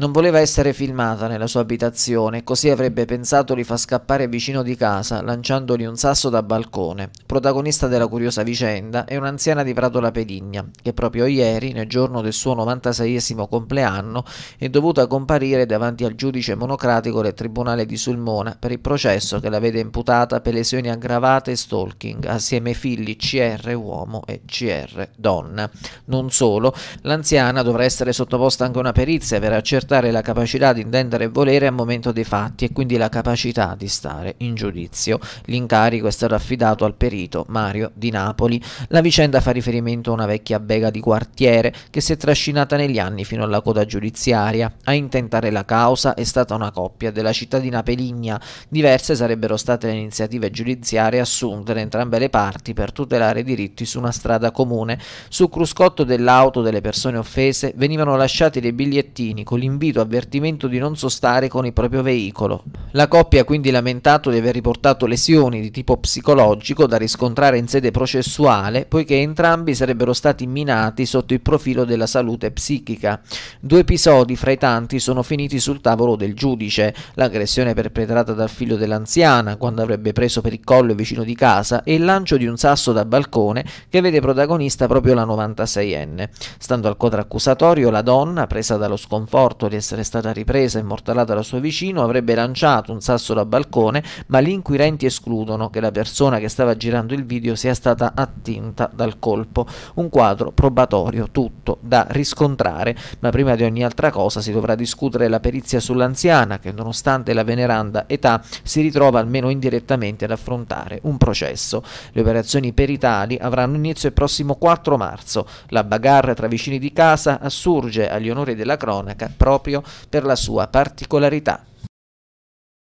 Non voleva essere filmata nella sua abitazione, così avrebbe pensato di far scappare vicino di casa, lanciandogli un sasso da balcone. Protagonista della curiosa vicenda è un'anziana di Prato La Pedigna, che proprio ieri, nel giorno del suo 96 compleanno, è dovuta comparire davanti al giudice monocratico del Tribunale di Sulmona per il processo che la vede imputata per lesioni aggravate e stalking, assieme ai figli CR uomo e CR donna. Non solo, l'anziana dovrà essere sottoposta anche a una perizia per accertare esercitare la capacità di intendere e volere al momento dei fatti e quindi la capacità di stare in giudizio. L'incarico è stato affidato al perito Mario Di Napoli. La vicenda fa riferimento a una vecchia bega di quartiere che si è trascinata negli anni fino alla coda giudiziaria. A intentare la causa è stata una coppia della cittadina Peligna. Diverse sarebbero state le iniziative giudiziarie assunte da entrambe le parti per tutelare i diritti su una strada comune. Sul cruscotto dell'auto delle persone offese venivano lasciati dei bigliettini con l'invito invito avvertimento di non sostare con il proprio veicolo. La coppia ha quindi lamentato di aver riportato lesioni di tipo psicologico da riscontrare in sede processuale, poiché entrambi sarebbero stati minati sotto il profilo della salute psichica. Due episodi fra i tanti sono finiti sul tavolo del giudice, l'aggressione perpetrata dal figlio dell'anziana quando avrebbe preso per il collo vicino di casa e il lancio di un sasso da balcone che vede protagonista proprio la 96enne. Stando al quadro accusatorio, la donna, presa dallo sconforto accorto di essere stata ripresa e mortalata dal suo vicino, avrebbe lanciato un sasso da balcone, ma gli inquirenti escludono che la persona che stava girando il video sia stata attinta dal colpo. Un quadro probatorio, tutto da riscontrare, ma prima di ogni altra cosa si dovrà discutere la perizia sull'anziana che nonostante la veneranda età si ritrova almeno indirettamente ad affrontare un processo. Le operazioni peritali avranno inizio il prossimo 4 marzo. La bagarra tra vicini di casa assurge agli onori della cronaca proprio per la sua particolarità.